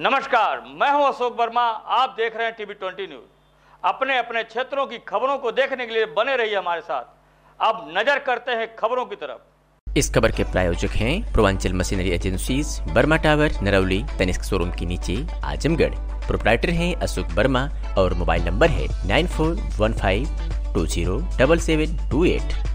नमस्कार मैं हूं अशोक वर्मा आप देख रहे हैं टीवी ट्वेंटी न्यूज अपने अपने क्षेत्रों की खबरों को देखने के लिए बने रहिए हमारे साथ अब नजर करते हैं खबरों की तरफ इस खबर के प्रायोजक हैं Purvanchal machinery agency Barma tower Narauli Tanishq showroom के नीचे आजमगढ़ प्रोपराइटर हैं अशोक वर्मा और मोबाइल नंबर है nine four one five two zero double seven two eight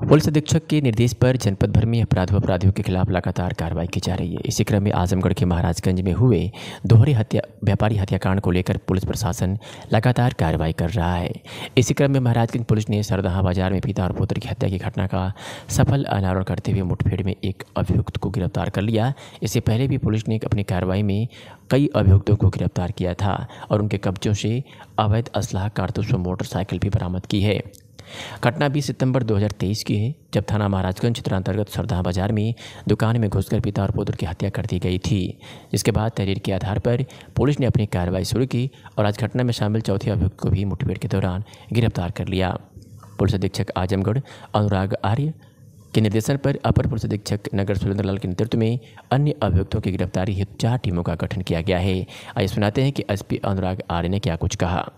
police अधीक्षक के निर्देश पर जनपद भर में अपराध व अपराधियों के खिलाफ लगातार कार्रवाई की जा रही है इसी क्रम में आजमगढ़ के महाराजगंज में हुए दोहरे हत्या व्यापारी हत्याकांड को लेकर पुलिस प्रशासन लगातार कार्रवाई कर रहा है इसी क्रम में महाराजगंज पुलिस ने सरदहा बाजार में पिता और पुत्र की हत्या की घटना का सफल अनावरण करते हुए मुठभेड़ में एक अभियुक्त को गिरफ्तार कर लिया इससे पहले भी पुलिस ने अपनी कार्रवाई में कई अभियुक्तों को गिरफ्तार किया था और उनके कब्जों से अवैध असलाह कारतूस व मोटरसाइकिल भी बरामद की है घटना 20 सितंबर 2023 की है जब थाना महाराजगंज क्षेत्र अंतर्गत सरदा बाजार में दुकान में घुसकर पिता और पुत्र की हत्या कर दी गई थी जिसके बाद तहरीर के आधार पर पुलिस ने अपनी कार्रवाई शुरू की और आज घटना में शामिल चौथे अभियुक्त को भी मुठभेड़ के दौरान गिरफ्तार कर लिया पुलिस अधीक्षक आजमगढ़ अनुराग आर्य के निर्देशन पर अपर पुलिस अधीक्षक नगर सुरेंद्र लाल के नेतृत्व में अन्य अभियुक्तों की गिरफ्तारी हेतु चार टीमों का गठन किया गया है आइए सुनाते हैं कि एसपी अनुराग आर्य ने क्या कुछ कहा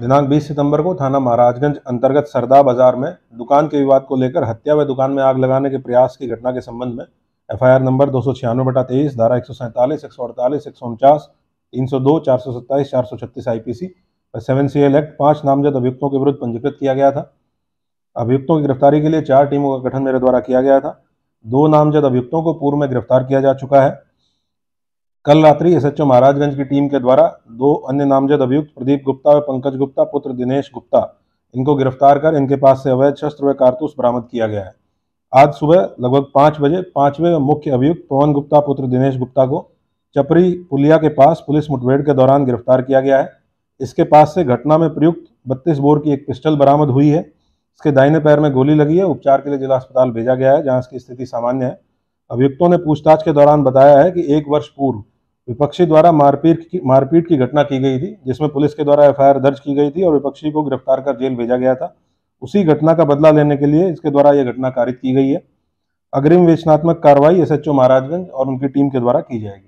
दिनांक 20 सितंबर को थाना महाराजगंज अंतर्गत सरदा बाजार में दुकान के विवाद को लेकर हत्या व दुकान में आग लगाने के प्रयास की घटना के संबंध में एफआईआर नंबर दो सौ छियानवे बटा तेईस धारा एक सौ सैंतालीस एक सौ अड़तालीस एक सौ उनचास तीन सौ दो चार सौ सत्ताईस चार सौ छत्तीस आई पी सी और सेवन सी एल एक्ट पाँच नामजद अभियुक्तों के विरुद्ध पंजीकृत किया गया था अभियुक्तों की गिरफ्तारी के लिए चार टीमों का गठन मेरे द्वारा किया गया था दो नामजद अभियुक्तों को पूर्व में गिरफ्तार किया जा चुका है कल रात्रि एसएचओ महाराजगंज की टीम के द्वारा दो अन्य नामजद अभियुक्त प्रदीप गुप्ता व पंकज गुप्ता पुत्र दिनेश गुप्ता इनको गिरफ्तार कर इनके पास से अवैध शस्त्र व कारतूस बरामद किया गया है आज सुबह लगभग पाँच बजे पांचवें मुख्य अभियुक्त पवन गुप्ता पुत्र दिनेश गुप्ता को चपरी पुलिया के पास पुलिस मुठभेड़ के दौरान गिरफ्तार किया गया है इसके पास से घटना में प्रयुक्त बत्तीस बोर की एक पिस्टल बरामद हुई है इसके दाहिने पैर में गोली लगी है उपचार के लिए जिला अस्पताल भेजा गया है जहाँ इसकी स्थिति सामान्य है अभियुक्तों ने पूछताछ के दौरान बताया है कि एक वर्ष पूर्व विपक्षी द्वारा मारपीट की मारपीट की घटना की गई थी जिसमें पुलिस के द्वारा एफआईआर दर्ज की गई थी और विपक्षी को गिरफ्तार कर जेल भेजा गया था उसी घटना का बदला लेने के लिए इसके द्वारा यह घटना कारित की गई है अग्रिम वेचनात्मक कार्रवाई एसएचओ महाराजगंज और उनकी टीम के द्वारा की जाएगी